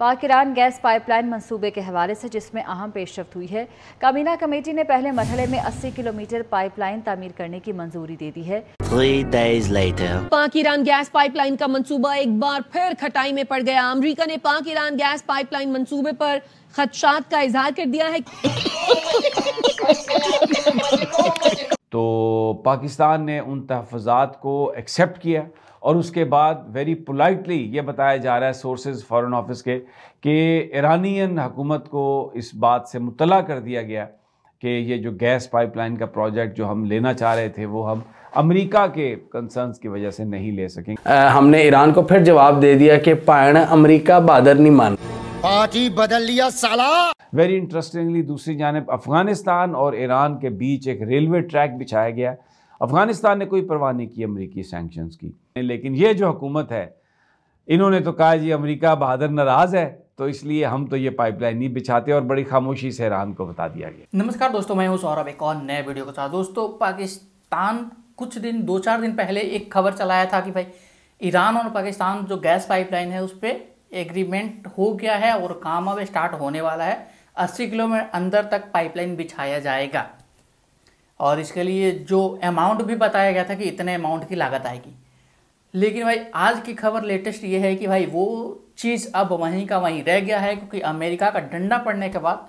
पाक Iran gas pipeline मंसूबे के हवाले से जिसमें अहम पेशरफ हुई है काबीना कमेटी ने पहले मरहले में 80 किलोमीटर पाइपलाइन तामीर करने की मंजूरी दे दी है पाक ईरान गैस पाइपलाइन का मंसूबा एक बार फिर खटाई में पड़ गया अमरीका ने पाक ईरान गैस पाइपलाइन मंसूबे पर खदशात का इजहार कर दिया है तो पाकिस्तान ने उन तहफात को एक्सेप्ट किया और उसके बाद वेरी पोलाइटली ये बताया जा रहा है सोर्सेज फॉरेन ऑफिस के कि ईरानियन हुकूमत को इस बात से मुतला कर दिया गया कि ये जो गैस पाइपलाइन का प्रोजेक्ट जो हम लेना चाह रहे थे वो हम अमेरिका के कंसर्न्स की वजह से नहीं ले सकेंगे हमने ईरान को फिर जवाब दे दिया कि पायण अमरीका बादर नहीं मान पार्टी बदल लिया साला वेरी इंटरेस्टिंगली दूसरी जानब अफगानिस्तान और ईरान के बीच एक रेलवे ट्रैक बिछाया गया अफगानिस्तान ने कोई परवाह नहीं की अमरीकी सेंक्शंस की लेकिन ये जो हुकूमत है इन्होंने तो कहा जी अमरीका बहादुर नाराज़ है तो इसलिए हम तो ये पाइपलाइन नहीं बिछाते और बड़ी खामोशी से ईरान को बता दिया गया नमस्कार दोस्तों मैं हूँ सौरभ एक और नए वीडियो के साथ दोस्तों पाकिस्तान कुछ दिन दो चार दिन पहले एक खबर चलाया था कि भाई ईरान और पाकिस्तान जो गैस पाइपलाइन है उस पर एग्रीमेंट हो गया है और काम अब स्टार्ट होने वाला है अस्सी किलोमीटर अंदर तक पाइपलाइन बिछाया जाएगा और इसके लिए जो अमाउंट भी बताया गया था कि इतने अमाउंट की लागत आएगी लेकिन भाई आज की खबर लेटेस्ट ये है कि भाई वो चीज़ अब वहीं का वहीं रह गया है क्योंकि अमेरिका का डंडा पड़ने के बाद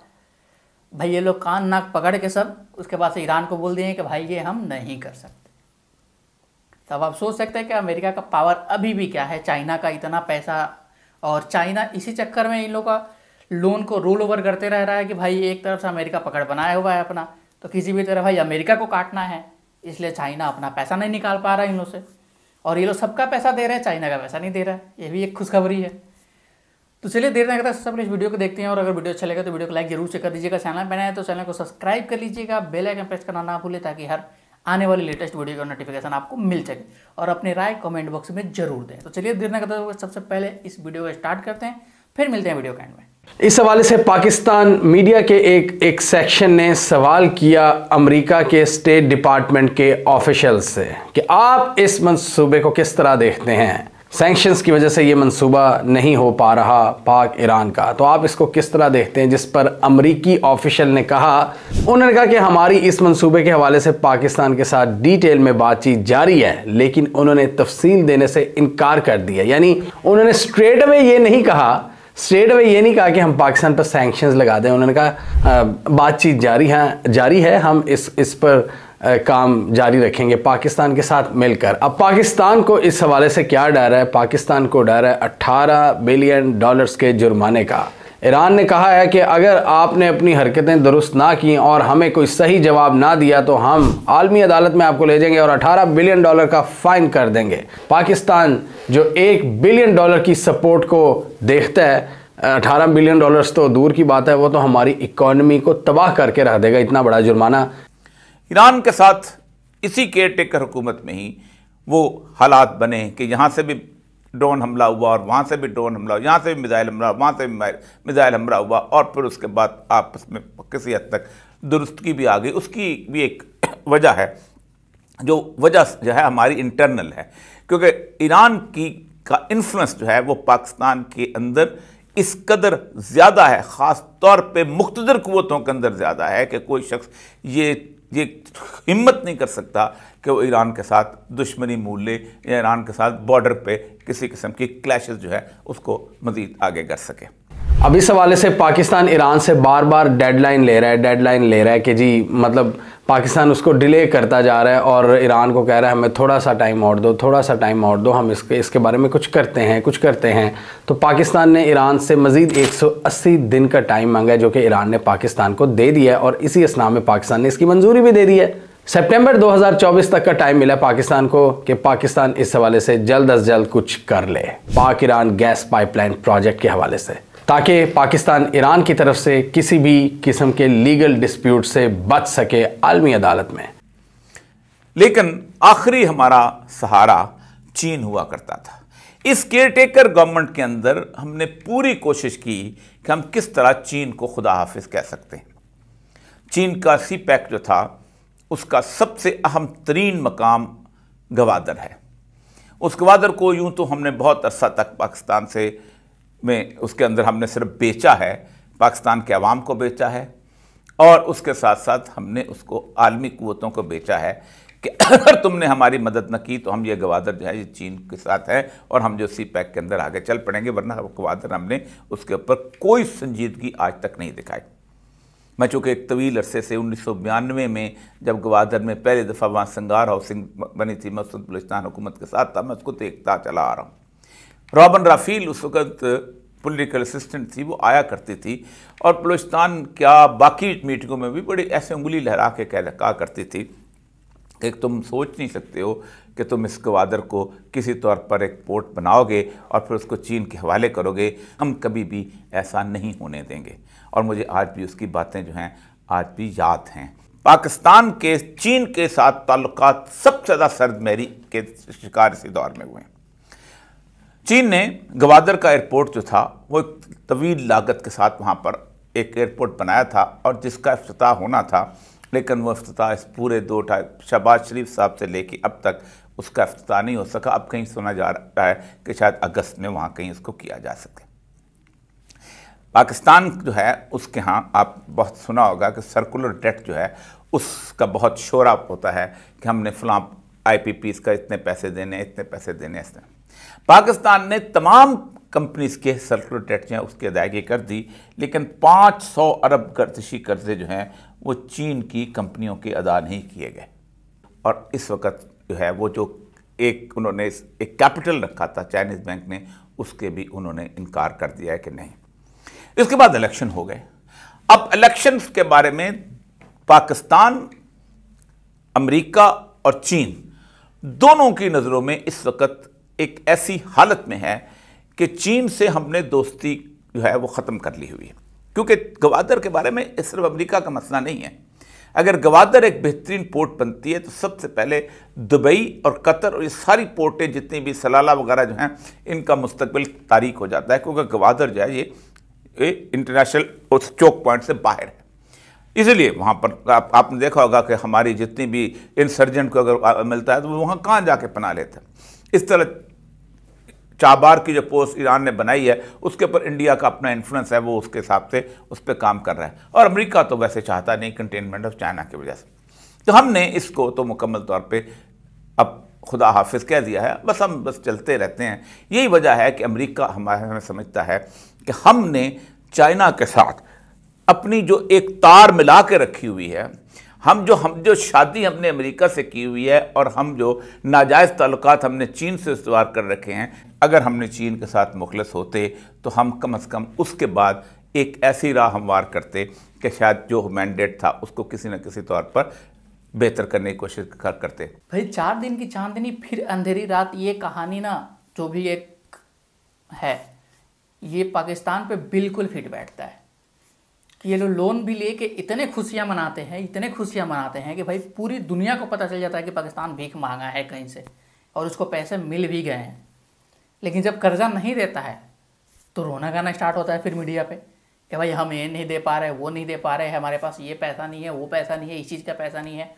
भाई ये लोग कान नाक पकड़ के सब उसके बाद से ईरान को बोल दिए कि भाई ये हम नहीं कर सकते तब आप सोच सकते हैं कि अमेरिका का पावर अभी भी क्या है चाइना का इतना पैसा और चाइना इसी चक्कर में इन लोग का लोन को रोल ओवर करते रह रहा है कि भाई एक तरफ से अमेरिका पकड़ बनाया हुआ है अपना तो किसी भी तरह भाई अमेरिका को काटना है इसलिए चाइना अपना पैसा नहीं निकाल पा रहा है इन लोग से और ये लोग सबका पैसा दे रहे हैं चाइना का पैसा नहीं दे रहा है ये भी एक खुशखबरी है तो चलिए देर नहीं करता सब इस वीडियो को देखते हैं और अगर वीडियो अच्छा लगे तो वीडियो को लाइक जरूर से कर दीजिएगा चैनल पर है तो चैनल को सब्सक्राइब कर लीजिएगा बेल आइकन प्रेस करना ना भूलें ताकि हर आने वाली लेटेस्ट वीडियो का नोटिफिकेशन आपको मिल सके और अपनी राय कमेंट बॉक्स में जरूर दें तो चलिए देर नहीं करता सबसे पहले इस वीडियो को स्टार्ट करते हैं फिर मिलते हैं वीडियो कैंड एंड में इस हवाले से पाकिस्तान मीडिया के एक एक सेक्शन ने सवाल किया अमेरिका के स्टेट डिपार्टमेंट के ऑफिशल से कि आप इस मंसूबे को किस तरह देखते हैं सेंक्शन की वजह से ये मंसूबा नहीं हो पा रहा पाक ईरान का तो आप इसको किस तरह देखते हैं जिस पर अमरीकी ऑफिशियल ने कहा उन्होंने कहा कि हमारी इस मंसूबे के हवाले से पाकिस्तान के साथ डिटेल में बातचीत जारी है लेकिन उन्होंने तफसील देने से इनकार कर दिया यानी उन्होंने स्ट्रेट में ये नहीं कहा स्ट्रेट अवे ये नहीं कहा कि हम पाकिस्तान पर सैंक्शंस लगा दें उन्होंने कहा बातचीत जारी है जारी है हम इस इस पर आ, काम जारी रखेंगे पाकिस्तान के साथ मिलकर अब पाकिस्तान को इस हवाले से क्या डर है पाकिस्तान को डर है 18 बिलियन डॉलर्स के जुर्माने का ईरान ने कहा है कि अगर आपने अपनी हरकतें दुरुस्त ना की और हमें कोई सही जवाब ना दिया तो हम आलमी अदालत में आपको ले जाएंगे और 18 बिलियन डॉलर का फाइन कर देंगे पाकिस्तान जो एक बिलियन डॉलर की सपोर्ट को देखता है 18 बिलियन डॉलर्स तो दूर की बात है वो तो हमारी इकोनमी को तबाह करके रह देगा इतना बड़ा जुर्माना ईरान के साथ इसी केयर टेकर हुकूमत में ही वो हालात बने कि यहाँ से भी ड्रोन हमला हुआ और वहाँ से भी ड्रोन हमला हुआ यहाँ से भी मिज़ाइल हमला वहाँ से भी मिज़ाइल हमला हुआ और फिर उसके बाद आपस में किसी हद तक दुरुस्तगी भी आ गई उसकी भी एक वजह है जो वजह जो है हमारी इंटरनल है क्योंकि ईरान की का इन्फ्लुएंस जो है वो पाकिस्तान के अंदर इस कदर ज़्यादा है ख़ास तौर पर मुख्तर क़वतों के अंदर ज़्यादा है कि कोई शख्स ये ये हिम्मत नहीं कर सकता कि वो ईरान के साथ दुश्मनी मूल ले या ईरान के साथ बॉर्डर पे किसी किस्म की क्लैशेस जो है उसको मज़ीद आगे कर सके अब इस हवाले से पाकिस्तान ईरान से बार बार डेडलाइन ले रहा है डेडलाइन ले रहा है कि जी मतलब पाकिस्तान उसको डिले करता जा रहा है और ईरान को कह रहा है हमें थोड़ा सा टाइम और दो थोड़ा सा टाइम और दो हम इसके इसके बारे में कुछ करते हैं कुछ करते हैं तो पाकिस्तान ने ईरान से मज़ीद 180 दिन का टाइम मांगा है जो कि ईरान ने पाकिस्तान को दे दिया है और इसी असना में पाकिस्तान ने इसकी मंजूरी भी दे दी है सेप्टेम्बर दो तक का टाइम मिला पाकिस्तान को कि पाकिस्तान इस हवाले से जल्द अज जल्द कुछ कर ले पाक ईरान गैस पाइपलाइन प्रोजेक्ट के हवाले से ताकि पाकिस्तान ईरान की तरफ से किसी भी किस्म के लीगल डिस्प्यूट से बच सके आलमी अदालत में लेकिन आखिरी हमारा सहारा चीन हुआ करता था इस केयरटेकर गवर्नमेंट के अंदर हमने पूरी कोशिश की कि हम किस तरह चीन को खुदा हाफिज कह सकते हैं चीन का सी पैक जो था उसका सबसे अहम तरीन मकाम गवादर है उस गवादर को यूं तो हमने बहुत अरसा तक पाकिस्तान से में उसके अंदर हमने सिर्फ बेचा है पाकिस्तान के अवाम को बेचा है और उसके साथ साथ हमने उसको आलमी क़वतों को बेचा है कि अगर तुमने हमारी मदद न की तो हम ये गवादर जो है ये चीन के साथ है और हम जो सी पैक के अंदर आगे चल पड़ेंगे वरना गवादर हमने उसके ऊपर कोई संजीदगी आज तक नहीं दिखाई मैं चूँकि एक तवील अरसे से उन्नीस में जब गवादर में पहली दफ़ा वहाँ संगार हाउसिंग बनी थी मैं उस बलिस्तान हुकूमत के साथ था मैं उसको देखता चला आ रहा हूँ रॉबन राफील उस वक्त पोलिटिकल असिस्टेंट थी वो आया करती थी और बलोचिस्तान क्या बाकी मीटिंगों में भी बड़ी ऐसे उंगली लहरा के कह कहा करती थी कि तुम सोच नहीं सकते हो कि तुम इस गवादर को किसी तौर पर एक पोर्ट बनाओगे और फिर उसको चीन के हवाले करोगे हम कभी भी ऐसा नहीं होने देंगे और मुझे आज भी उसकी बातें जो हैं आज भी याद हैं पाकिस्तान के चीन के साथ ताल्लुक़ सबसे ज़्यादा सर्द मेरी के शिकार इसी दौर में हुए हैं चीन ने गवादर का एयरपोर्ट जो था वो एक तवील लागत के साथ वहाँ पर एक एयरपोर्ट बनाया था और जिसका अफ्ताह होना था लेकिन वह अफ्ताह इस पूरे दो ढाई शहबाज शरीफ साहब से लेके अब तक उसका अफ्ताह नहीं हो सका अब कहीं सुना जा रहा है कि शायद अगस्त में वहाँ कहीं उसको किया जा सके पाकिस्तान जो है उसके यहाँ आप बहुत सुना होगा कि सर्कुलर डेट जो है उसका बहुत शोरा होता है कि हमने फलां आई पी इसका इतने पैसे देने इतने पैसे देने इसने पाकिस्तान ने तमाम कंपनीज के सर्कुलर टैक्स हैं उसकी अदायगी कर दी लेकिन 500 अरब गर्दशी कर्जे जो हैं वो चीन की कंपनियों के अदा नहीं किए गए और इस वक्त जो है वो जो एक उन्होंने एक कैपिटल रखा था चाइनीज़ बैंक ने उसके भी उन्होंने इनकार कर दिया है कि नहीं इसके बाद इलेक्शन हो गए अब इलेक्शन के बारे में पाकिस्तान अमरीका और चीन दोनों की नज़रों में इस वक्त एक ऐसी हालत में है कि चीन से हमने दोस्ती जो है वो ख़त्म कर ली हुई है क्योंकि गवादर के बारे में सिर्फ अमेरिका का मसला नहीं है अगर गवादर एक बेहतरीन पोर्ट बनती है तो सबसे पहले दुबई और कतर और ये सारी पोर्टें जितनी भी सलाला वगैरह जो हैं इनका मुस्तबिल तारीख हो जाता है क्योंकि गवादर जो है ये, इंटरनेशनल उस चौक पॉइंट से बाहर है इसलिए वहाँ पर आप, आपने देखा होगा कि हमारी जितनी भी इंसर्जेंट को अगर मिलता है तो वो वहाँ कहाँ जाके पना लेते हैं इस तरह चाबार की जो पोस्ट ईरान ने बनाई है उसके ऊपर इंडिया का अपना इन्फ्लुएंस है वो उसके हिसाब से उस पर काम कर रहा है और अमेरिका तो वैसे चाहता नहीं कंटेनमेंट ऑफ चाइना की वजह से तो हमने इसको तो मुकम्मल तौर पर अब खुदा हाफिज कह दिया है बस हम बस चलते रहते हैं यही वजह है कि अमरीका हमारे हमें समझता है कि हमने चाइना के साथ अपनी जो एक तार मिला के रखी हुई है हम जो हम जो शादी हमने अमेरिका से की हुई है और हम जो नाजायज़ ताल्लुक हमने चीन से इस्तवार कर रखे हैं अगर हमने चीन के साथ मुखलस होते तो हम कम अज़ कम उसके बाद एक ऐसी राह हमवार करते कि शायद जो मैंडेट था उसको किसी न किसी तौर पर बेहतर करने की कोशिश कर करते भाई चार दिन की चांदनी फिर अंधेरी रात ये कहानी ना जो भी एक है ये पाकिस्तान पे बिल्कुल फिट बैठता है कि ये लोग लोन भी ले के इतने खुशियाँ मनाते हैं इतने खुशियाँ मनाते हैं कि भाई पूरी दुनिया को पता चल जाता है कि पाकिस्तान भीख मांगा है कहीं से और उसको पैसे मिल भी गए हैं लेकिन जब कर्जा नहीं देता है तो रोना गाना स्टार्ट होता है फिर मीडिया पे कि भाई हम ये नहीं दे पा रहे वो नहीं दे पा रहे हमारे पास ये पैसा नहीं है वो पैसा नहीं है इस चीज़ का पैसा नहीं है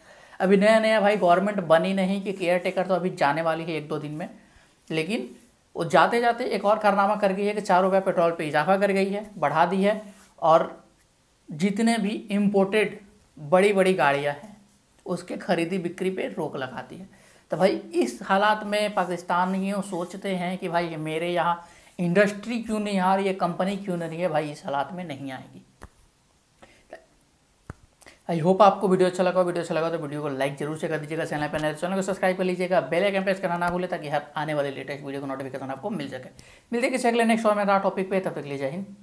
अभी नया नया भाई गवर्नमेंट बनी नहीं कि केयर टेकर तो अभी जाने वाली है एक दो दिन में लेकिन वो जाते जाते एक और कारनामा कर गई है कि चार रुपये पेट्रोल पे इजाफा कर गई है बढ़ा दी है और जितने भी इम्पोर्टेड बड़ी बड़ी गाड़ियां हैं उसके खरीदी बिक्री पे रोक लगाती है तो भाई इस हालात में पाकिस्तानियों सोचते हैं कि भाई मेरे यहाँ इंडस्ट्री क्यों नहीं आ रही है कंपनी क्यों नहीं है भाई इस हालात में नहीं आएगी आई होप आपको वीडियो अच्छा लगा वीडियो अच्छा लगा तो वीडियो को लाइक जरूर से कर दीजिएगा चैनल पर नए चैनल तो को सब्सक्राइब कर लीजिएगा बेल आइकन प्रेस करना ना भूले ताकि हर आने वाले लेटेस्ट वीडियो को नोटिफिकेशन आपको मिल सके मिलते किसी अगले नेक्स्ट में मेरा टॉपिक पे तब तक लीजिए हिंद